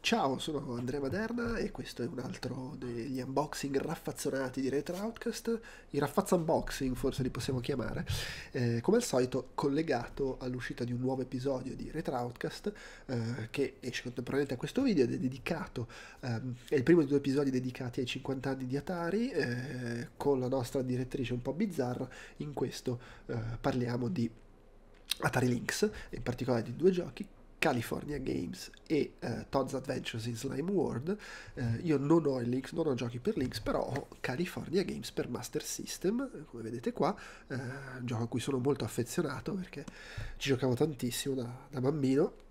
Ciao, sono Andrea Maderna e questo è un altro degli unboxing raffazzonati di Retro Outcast, i raffazza unboxing forse li possiamo chiamare, eh, come al solito collegato all'uscita di un nuovo episodio di Retro Outcast eh, che esce contemporaneamente a questo video ed è dedicato, ehm, è il primo di due episodi dedicati ai 50 anni di Atari eh, con la nostra direttrice un po' bizzarra, in questo eh, parliamo di Atari Lynx, in particolare di due giochi, California Games e eh, Todd's Adventures in Slime World. Eh, io non ho il Lynx, non ho giochi per Lynx, però ho California Games per Master System, come vedete qua, eh, un gioco a cui sono molto affezionato perché ci giocavo tantissimo da, da bambino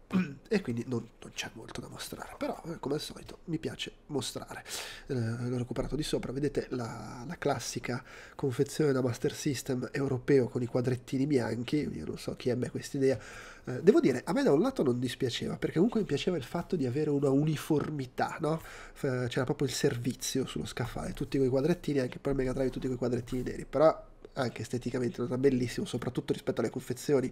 e quindi non, non c'è molto da mostrare però eh, come al solito mi piace mostrare eh, l'ho recuperato di sopra vedete la, la, classica confezione da Master System europeo con i quadrettini bianchi io non so chi ebbe questa idea eh, devo dire a me da un lato non dispiaceva perché comunque mi piaceva il fatto di avere una uniformità no? c'era proprio il servizio sullo scaffale tutti quei quadrettini anche per Mega Drive tutti quei quadrettini neri però anche esteticamente non era bellissimo, soprattutto rispetto alle confezioni,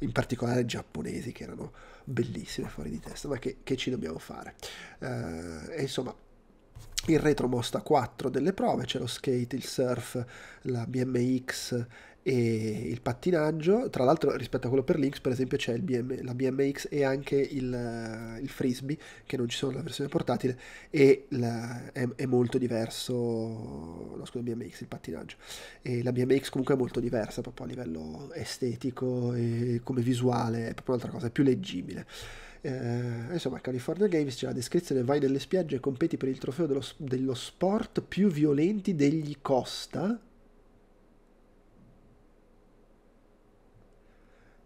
in particolare giapponesi, che erano bellissime fuori di testa, ma che, che ci dobbiamo fare? Uh, e insomma, il retro mostra quattro delle prove, c'è lo skate, il surf, la BMX e il pattinaggio, tra l'altro rispetto a quello per Lynx, per esempio c'è BM, la BMX e anche il, eh, il, frisbee che non ci sono nella versione portatile e la, è, è, molto diverso, no scusa BMX il pattinaggio, e la BMX comunque è molto diversa proprio a livello estetico e come visuale è proprio un'altra cosa, è più leggibile. Eh, insomma, California Games c'è la descrizione: vai nelle spiagge e competi per il trofeo dello, dello sport più violenti degli Costa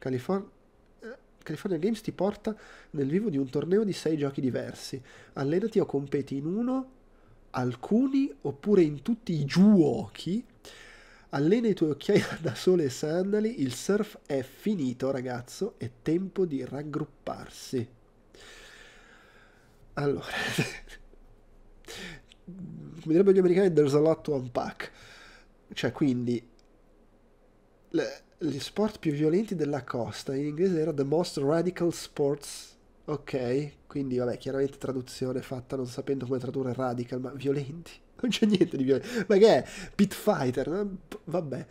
California. California Games ti porta nel vivo di un torneo di sei giochi diversi. Allenati o competi in uno, alcuni oppure in tutti i giuochi. Allena i tuoi occhiali da sole e sandali, il surf è finito ragazzo, è tempo di raggrupparsi. Allora, come direbbero gli americani, there's a lot to unpack. Cioè, quindi... Le gli sport più violenti della costa, in inglese era The Most Radical Sports, ok, quindi vabbè, chiaramente traduzione fatta non sapendo come tradurre radical, ma violenti, non c'è niente di violento, ma che è? Pit Fighter, vabbè,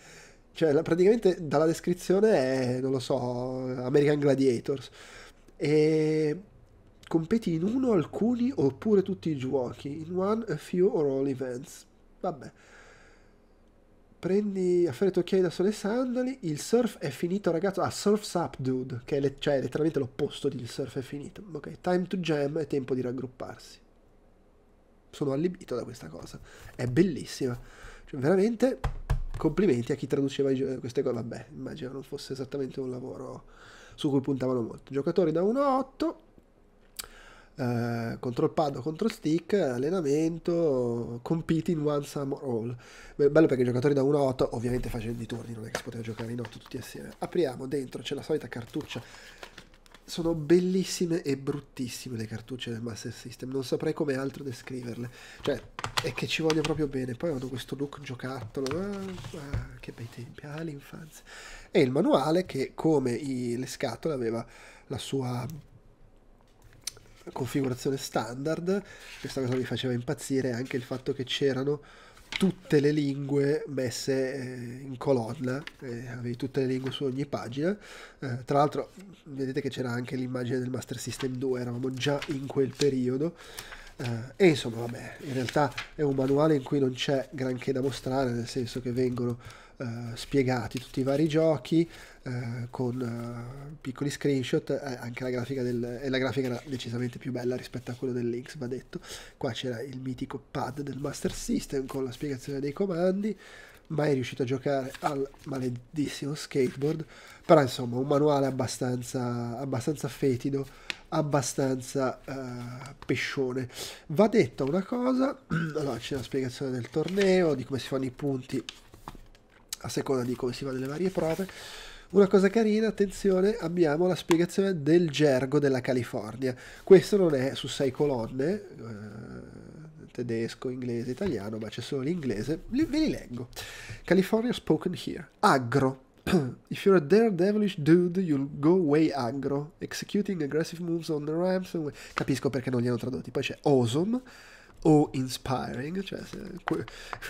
cioè la, praticamente dalla descrizione è, non lo so, American Gladiators, e competi in uno, alcuni oppure tutti i giochi, in one, a few or all events, vabbè prendi a fare i tuoi occhiali da sole e sandali, il surf è finito ragazzo, ah surf's up dude, che è le, cioè, letteralmente l'opposto di il surf è finito, ok, time to jam, è tempo di raggrupparsi. Sono allibito da questa cosa, è bellissima, cioè, veramente complimenti a chi traduceva queste cose, vabbè, immagino non fosse esattamente un lavoro su cui puntavano molto. Giocatori da 1 a 8, eh, control pad control stick, allenamento, competing once and all. Bello perché i giocatori da 1 a 8 ovviamente facendo i turni, non è che si poteva giocare in 8 tutti assieme. Apriamo, dentro c'è la solita cartuccia. Sono bellissime e bruttissime le cartucce del Master System, non saprei come altro descriverle. Cioè, è che ci voglio proprio bene. Poi hanno questo look giocattolo, ah, ah, che bei tempi, ah l'infanzia. E il manuale che come i, le scatole aveva la sua configurazione standard. Questa cosa mi faceva impazzire anche il fatto che c'erano tutte le lingue messe eh, in colonna, eh, avevi tutte le lingue su ogni pagina. Eh, tra l'altro, vedete che c'era anche l'immagine del Master System 2, eravamo già in quel periodo. Eh, e insomma, vabbè, in realtà è un manuale in cui non c'è granché da mostrare, nel senso che vengono eh, spiegati tutti i vari giochi eh, con eh, piccoli screenshot, eh, anche la grafica del, e la grafica era decisamente più bella rispetto a quella del Lynx, va detto. Qua c'era il mitico pad del Master System con la spiegazione dei comandi, mai riuscito a giocare al maledissimo skateboard, però insomma un manuale abbastanza, abbastanza fetido abbastanza uh, pescione. Va detta una cosa, allora c'è la spiegazione del torneo, di come si fanno i punti a seconda di come si va nelle varie prove. Una cosa carina, attenzione, abbiamo la spiegazione del gergo della California. Questo non è su sei colonne, eh, tedesco, inglese, italiano, ma c'è solo l'inglese. Ve li leggo. California spoken here. Agro If you're a daredevilish dude, you'll go way aggro, executing aggressive moves on the ramps. Capisco perché non li hanno tradotti. Poi c'è awesome o inspiring, cioè se,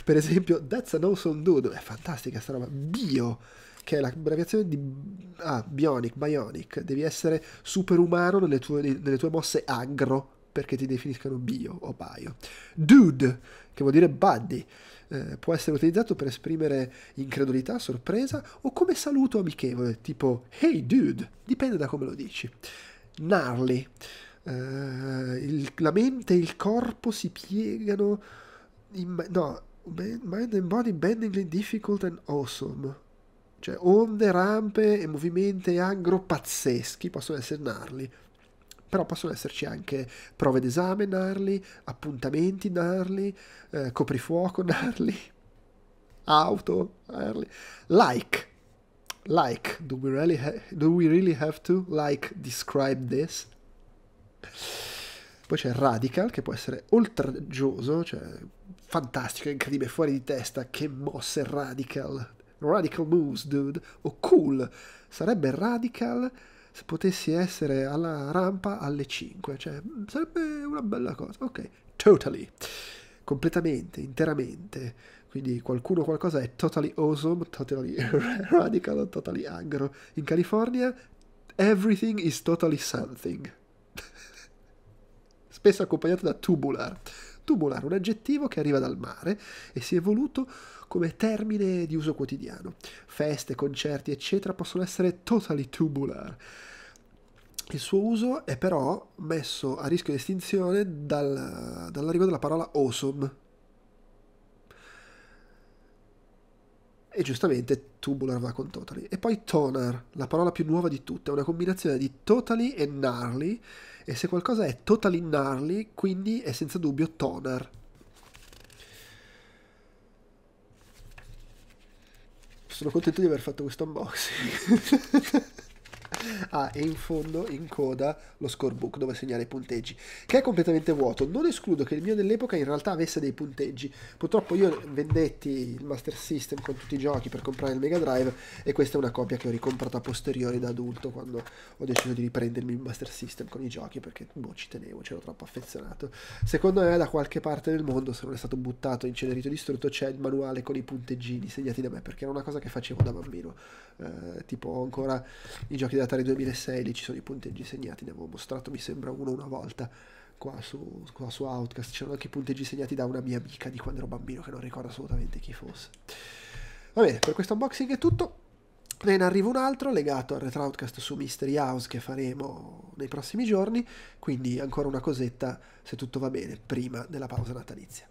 per esempio that's an awesome dude, è fantastica sta roba. Bio, che è l'abbreviazione di ah, bionic, bionic, devi essere superumano nelle tue, nelle tue mosse aggro perché ti definiscano bio o bio. Dude, che vuol dire buddy, eh, può essere utilizzato per esprimere incredulità, sorpresa o come saluto amichevole, tipo hey dude, dipende da come lo dici. Gnarly, eh, il, la mente e il corpo si piegano, in, no, mind and body bendingly difficult and awesome. Cioè, onde, rampe e movimenti angro pazzeschi possono essere gnarly però possono esserci anche prove d'esame gnarly, appuntamenti gnarly, eh, coprifuoco gnarly, auto gnarly, like. Like, do we, really ha- do we really have to like describe this? Poi c'è Radical, che può essere oltraggioso, cioè fantastico, incredibile, fuori di testa, che mosse Radical. Radical moves, dude. O cool. Sarebbe Radical se potessi essere alla rampa alle 5, cioè sarebbe una bella cosa. Ok, totally, completamente, interamente. Quindi qualcuno qualcosa è totally awesome, totally radical, totally agro. In California everything is totally something. Spesso accompagnato da tubular tubolare un aggettivo che arriva dal mare e si è evoluto come termine di uso quotidiano. Feste, concerti, eccetera, possono essere totally tubular. Il suo uso è però messo a rischio di estinzione dal, dall'arrivo della parola awesome, E giustamente Tubular va con Totally. E poi Toner, la parola più nuova di tutte, è una combinazione di Totally e Gnarly. E se qualcosa è Totally Gnarly, quindi è senza dubbio Toner. Sono contento di aver fatto questo unboxing. ah, e in fondo, in coda, lo scorebook dove segnare i punteggi, che è completamente vuoto. Non escludo che il mio dell'epoca in realtà avesse dei punteggi. Purtroppo io vendetti il Master System con tutti i giochi per comprare il Mega Drive e questa è una copia che ho ricomprato a posteriori da adulto quando ho deciso di riprendermi il Master System con i giochi perché boh, ci tenevo, c'ero troppo affezionato. Secondo me da qualche parte del mondo, se non è stato buttato, incenerito, distrutto, c'è il manuale con i punteggini segnati da me perché era una cosa che facevo da bambino. Eh, tipo ho ancora i giochi Datari 2006, lì ci sono i punteggi segnati, ne avevo mostrato mi sembra uno una volta qua su, qua su Outcast, c'erano anche i punteggi segnati da una mia amica di quando ero bambino che non ricordo assolutamente chi fosse. Va bene, per questo unboxing è tutto. Ne arriva un altro legato al retro outcast su Mystery House che faremo nei prossimi giorni, quindi ancora una cosetta, se tutto va bene, prima della pausa natalizia.